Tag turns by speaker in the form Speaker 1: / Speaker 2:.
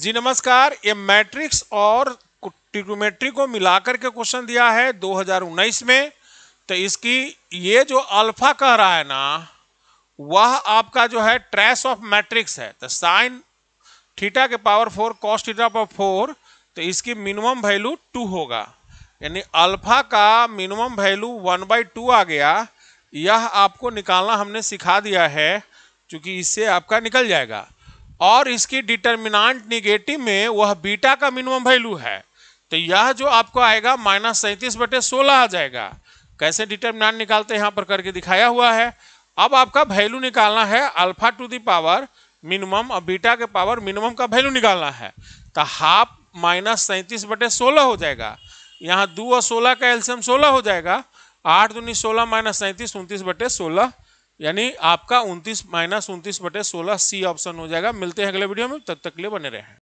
Speaker 1: जी नमस्कार ये मैट्रिक्स और ट्रिकोमेट्री को मिलाकर के क्वेश्चन दिया है 2019 में तो इसकी ये जो अल्फा कह रहा है ना वह आपका जो है ट्रेस ऑफ मैट्रिक्स है तो साइन थीटा के power four cos theta power four तो इसकी मिनिमम वैल्यू टू होगा यानी अल्फा का minimum value one by two आ गया यह आपको निकालना हमने सिखा दिया है क्योंकि इससे आपका निकल जाएगा और इसकी डिटर्मिनाट निगेटिव में वह बीटा का मिनिमम वैल्यू है तो यह जो आपको आएगा माइनस सैंतीस बटे सोलह आ जाएगा कैसे डिटर्मिनाट निकालते हैं यहाँ पर करके दिखाया हुआ है अब आपका वैल्यू निकालना है alpha to the power minimum और बीटा के पावर मिनिमम का वैल्यू निकालना है तो हाफ माइनस सैंतीस बटे सोलह हो जाएगा यहाँ दो और सोलह का एल्सियम सोलह हो जाएगा आठ दूनी सोलह माइनस सैंतीस उनतीस बटे सोलह यानी आपका उनतीस माइनस उनतीस बटे सोलह सी ऑप्शन हो जाएगा मिलते हैं अगले वीडियो में तब तक के लिए बने रहें